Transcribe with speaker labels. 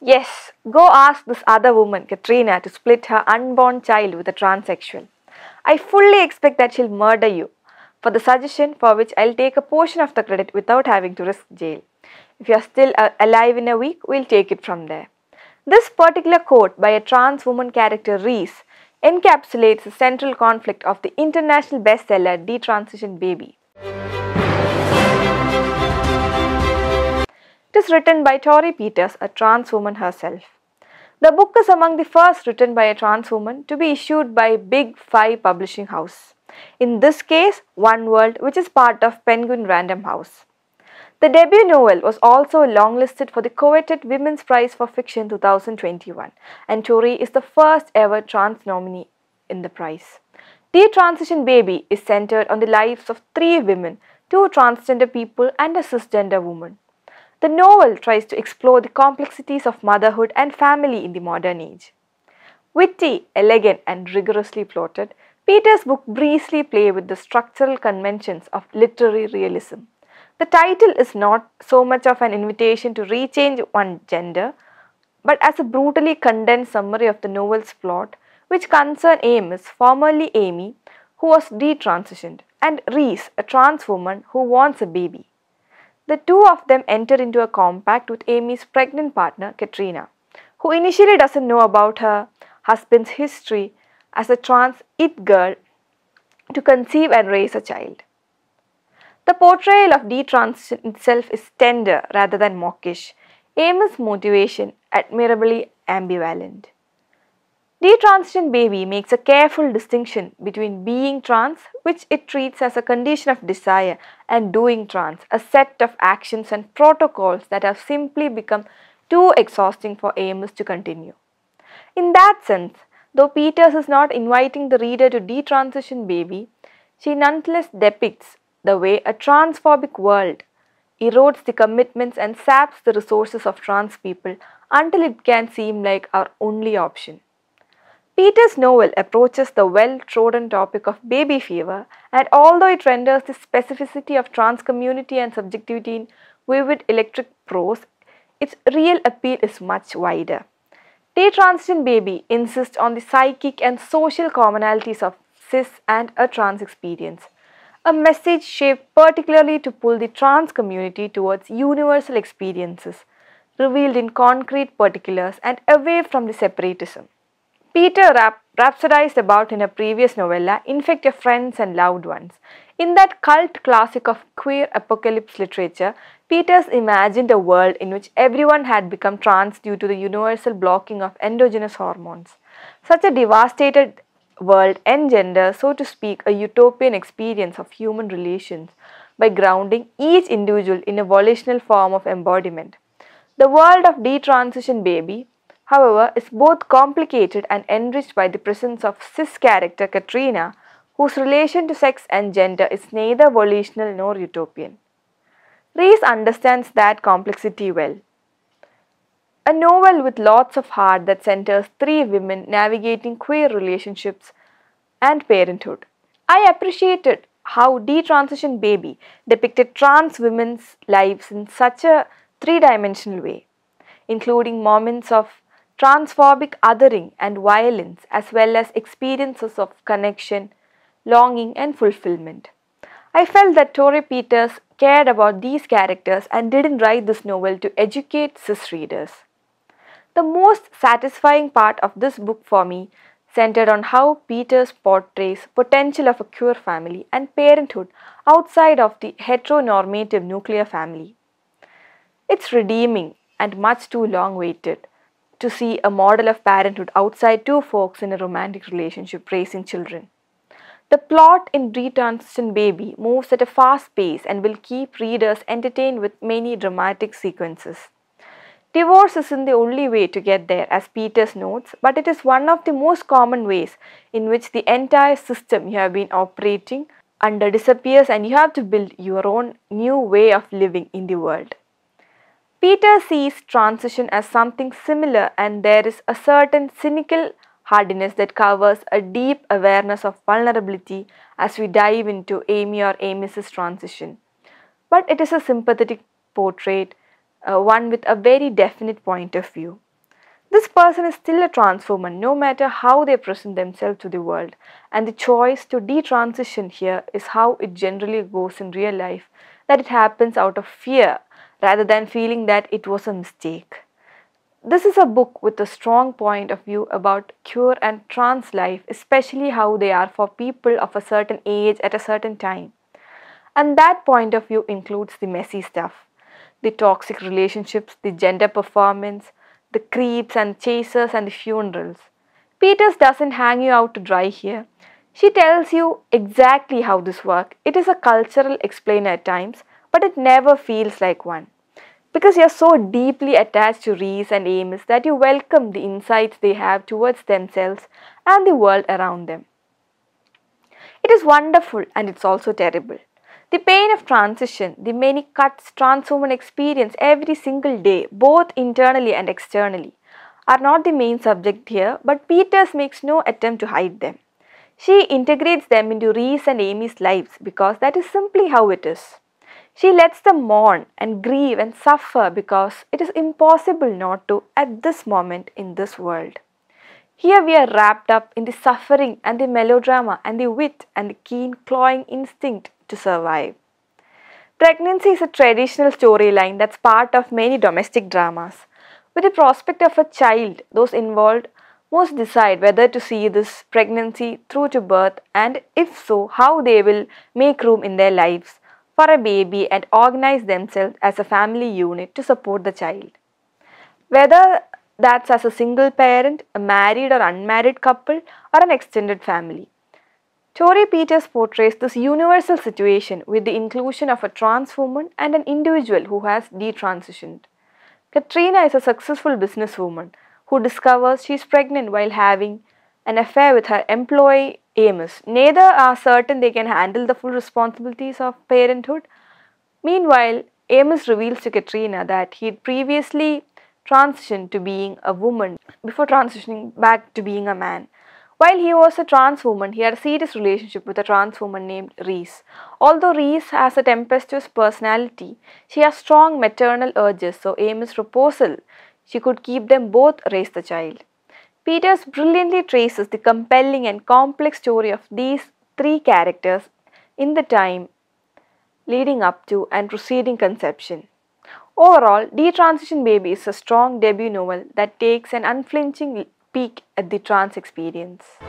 Speaker 1: Yes, go ask this other woman, Katrina, to split her unborn child with a transsexual. I fully expect that she'll murder you for the suggestion for which I'll take a portion of the credit without having to risk jail. If you're still uh, alive in a week, we'll take it from there. This particular quote by a trans woman character Reese encapsulates the central conflict of the international bestseller Detransition Baby. is written by Tori Peters, a trans woman herself. The book is among the first written by a trans woman to be issued by Big Five Publishing House. In this case, One World, which is part of Penguin Random House. The debut novel was also longlisted for the coveted Women's Prize for Fiction 2021, and Tori is the first ever trans nominee in the prize. The Transition Baby is centered on the lives of three women, two transgender people and a cisgender woman. The novel tries to explore the complexities of motherhood and family in the modern age. Witty, elegant, and rigorously plotted, Peter's book breezily plays with the structural conventions of literary realism. The title is not so much of an invitation to rechange one gender, but as a brutally condensed summary of the novel's plot, which concern Amos, formerly Amy, who was detransitioned, and Reese, a trans woman who wants a baby. The two of them enter into a compact with Amy's pregnant partner, Katrina, who initially doesn't know about her husband's history as a trans it girl to conceive and raise a child. The portrayal of detransition itself is tender rather than mawkish, Amy's motivation admirably ambivalent. Detransition baby makes a careful distinction between being trans, which it treats as a condition of desire, and doing trans, a set of actions and protocols that have simply become too exhausting for AMS to continue. In that sense, though Peters is not inviting the reader to detransition baby, she nonetheless depicts the way a transphobic world erodes the commitments and saps the resources of trans people until it can seem like our only option. Peter's novel approaches the well-trodden topic of baby fever and although it renders the specificity of trans community and subjectivity in vivid electric prose, its real appeal is much wider. Day Transient Baby insists on the psychic and social commonalities of cis and a trans experience, a message shaped particularly to pull the trans community towards universal experiences, revealed in concrete particulars and away from the separatism. Peter rhapsodized about in a previous novella, Infect Your Friends and Loved Ones. In that cult classic of queer apocalypse literature, Peters imagined a world in which everyone had become trans due to the universal blocking of endogenous hormones. Such a devastated world engenders, so to speak, a utopian experience of human relations by grounding each individual in a volitional form of embodiment. The world of detransition baby, however, is both complicated and enriched by the presence of cis character Katrina, whose relation to sex and gender is neither volitional nor utopian. Reese understands that complexity well. A novel with lots of heart that centers three women navigating queer relationships and parenthood. I appreciated how Detransition Baby depicted trans women's lives in such a three dimensional way, including moments of transphobic othering and violence, as well as experiences of connection, longing, and fulfillment. I felt that Torrey Peters cared about these characters and didn't write this novel to educate cis readers. The most satisfying part of this book for me centered on how Peters portrays potential of a queer family and parenthood outside of the heteronormative nuclear family. It's redeeming and much too long waited to see a model of parenthood outside two folks in a romantic relationship raising children. The plot in Retransition Baby moves at a fast pace and will keep readers entertained with many dramatic sequences. Divorce isn't the only way to get there, as Peters notes, but it is one of the most common ways in which the entire system you have been operating under disappears and you have to build your own new way of living in the world. Peter sees transition as something similar, and there is a certain cynical hardiness that covers a deep awareness of vulnerability as we dive into Amy or Amy's transition. But it is a sympathetic portrait, uh, one with a very definite point of view. This person is still a transformer no matter how they present themselves to the world, and the choice to detransition here is how it generally goes in real life that it happens out of fear rather than feeling that it was a mistake. This is a book with a strong point of view about queer and trans life, especially how they are for people of a certain age at a certain time. And that point of view includes the messy stuff the toxic relationships, the gender performance, the creeps and chasers, and the funerals. Peters doesn't hang you out to dry here. She tells you exactly how this works. It is a cultural explainer at times, but it never feels like one because you are so deeply attached to Reese and Amos that you welcome the insights they have towards themselves and the world around them. It is wonderful and it's also terrible. The pain of transition, the many cuts transhuman experience every single day, both internally and externally, are not the main subject here, but Peters makes no attempt to hide them. She integrates them into Reese and Amy's lives because that is simply how it is. She lets them mourn and grieve and suffer because it is impossible not to at this moment in this world. Here we are wrapped up in the suffering and the melodrama and the wit and the keen clawing instinct to survive. Pregnancy is a traditional storyline that's part of many domestic dramas. With the prospect of a child, those involved must decide whether to see this pregnancy through to birth and, if so, how they will make room in their lives for a baby and organize themselves as a family unit to support the child. Whether that's as a single parent, a married or unmarried couple, or an extended family. Tori Peters portrays this universal situation with the inclusion of a trans woman and an individual who has detransitioned. Katrina is a successful businesswoman who discovers she is pregnant while having an affair with her employee Amos. Neither are certain they can handle the full responsibilities of parenthood. Meanwhile, Amos reveals to Katrina that he had previously transitioned to being a woman before transitioning back to being a man. While he was a trans woman, he had a serious relationship with a trans woman named Reese. Although Reese has a tempestuous personality, she has strong maternal urges, so Amos' proposal she could keep them both raise the child. Peters brilliantly traces the compelling and complex story of these three characters in the time leading up to and preceding conception. Overall, Detransition Baby is a strong debut novel that takes an unflinching peek at the trans experience.